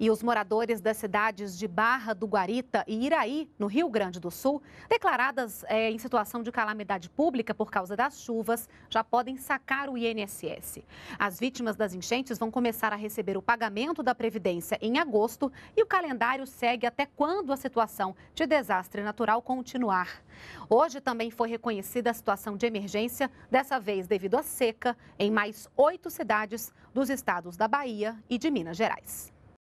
E os moradores das cidades de Barra do Guarita e Iraí, no Rio Grande do Sul, declaradas é, em situação de calamidade pública por causa das chuvas, já podem sacar o INSS. As vítimas das enchentes vão começar a receber o pagamento da Previdência em agosto e o calendário segue até quando a situação de desastre natural continuar. Hoje também foi reconhecida a situação de emergência, dessa vez devido à seca, em mais oito cidades dos estados da Bahia e de Minas Gerais.